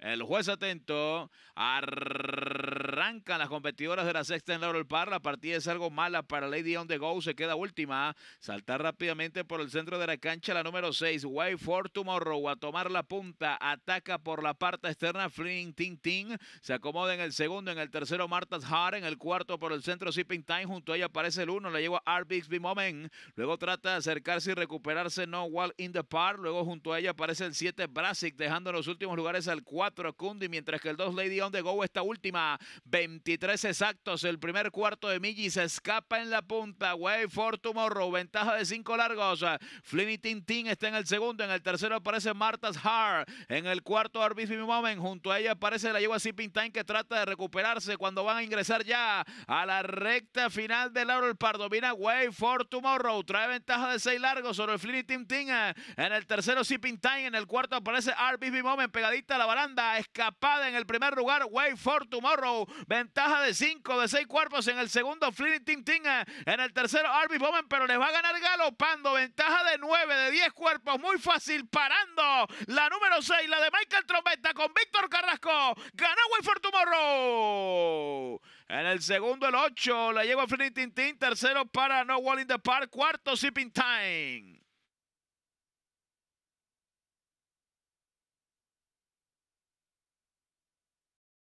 El juez atento las competidoras de la sexta en Laurel par La partida es algo mala para Lady On The Go. Se queda última. Saltar rápidamente por el centro de la cancha la número 6. Way for Tomorrow a tomar la punta. Ataca por la parte externa Ting Ting. Se acomoda en el segundo. En el tercero Martha's hard En el cuarto por el centro Sipping Time. Junto a ella aparece el uno. La lleva B Moment. Luego trata de acercarse y recuperarse No Wall in the Park. Luego junto a ella aparece el 7 Brasic dejando los últimos lugares al 4 Kundi. Mientras que el 2 Lady On The Go está última. 23 exactos, el primer cuarto de Milli se escapa en la punta, Way for Tomorrow, ventaja de 5 largos, Flinny Tintin está en el segundo, en el tercero aparece Marta's Hart, en el cuarto Arbis Moment, junto a ella aparece la yegua Sipping Time que trata de recuperarse cuando van a ingresar ya a la recta final de Laurel Pardo, viene Way for Tomorrow, trae ventaja de 6 largos sobre el Flinny Tintin, en el tercero Sipping Time, en el cuarto aparece Arbis Moment, pegadita a la baranda, escapada en el primer lugar, Way for Tomorrow, Ventaja de 5, de 6 cuerpos en el segundo, Flynn Tintin. Eh, en el tercero, Arby Bowman, pero les va a ganar galopando. Ventaja de 9, de 10 cuerpos. Muy fácil, parando. La número 6, la de Michael Trombeta con Víctor Carrasco. Gana Way for Tomorrow. En el segundo, el 8, la lleva Flynn Ting, Tercero para No Wall in the Park. Cuarto, Sipping Time.